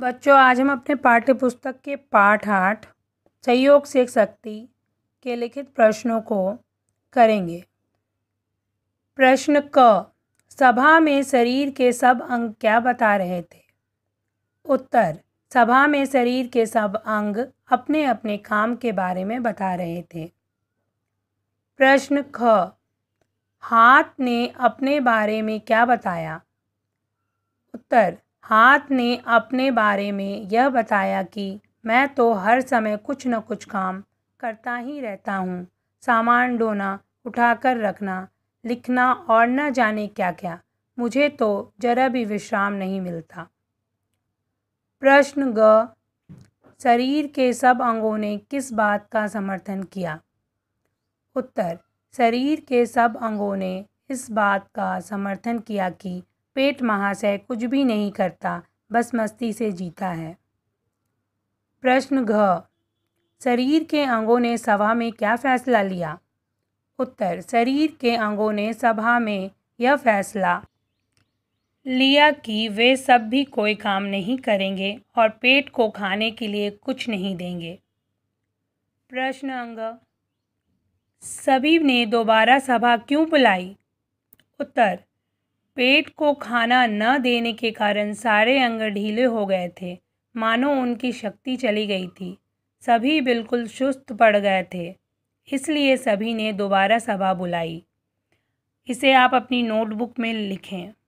बच्चों आज हम अपने पाठ्य पुस्तक के पाठ आठ सहयोग से शक्ति के लिखित प्रश्नों को करेंगे प्रश्न क सभा में शरीर के सब अंग क्या बता रहे थे उत्तर सभा में शरीर के सब अंग अपने अपने काम के बारे में बता रहे थे प्रश्न ख हाथ ने अपने बारे में क्या बताया उत्तर हाथ ने अपने बारे में यह बताया कि मैं तो हर समय कुछ न कुछ काम करता ही रहता हूँ सामान ढोना उठाकर रखना लिखना और न जाने क्या क्या मुझे तो जरा भी विश्राम नहीं मिलता प्रश्न ग शरीर के सब अंगों ने किस बात का समर्थन किया उत्तर शरीर के सब अंगों ने इस बात का समर्थन किया कि पेट महाशय कुछ भी नहीं करता बस मस्ती से जीता है प्रश्न घ शरीर के अंगों ने सभा में क्या फैसला लिया उत्तर शरीर के अंगों ने सभा में यह फैसला लिया कि वे सब भी कोई काम नहीं करेंगे और पेट को खाने के लिए कुछ नहीं देंगे प्रश्न अंग सभी ने दोबारा सभा क्यों बुलाई उत्तर पेट को खाना न देने के कारण सारे अंग ढीले हो गए थे मानो उनकी शक्ति चली गई थी सभी बिल्कुल सुस्त पड़ गए थे इसलिए सभी ने दोबारा सभा बुलाई इसे आप अपनी नोटबुक में लिखें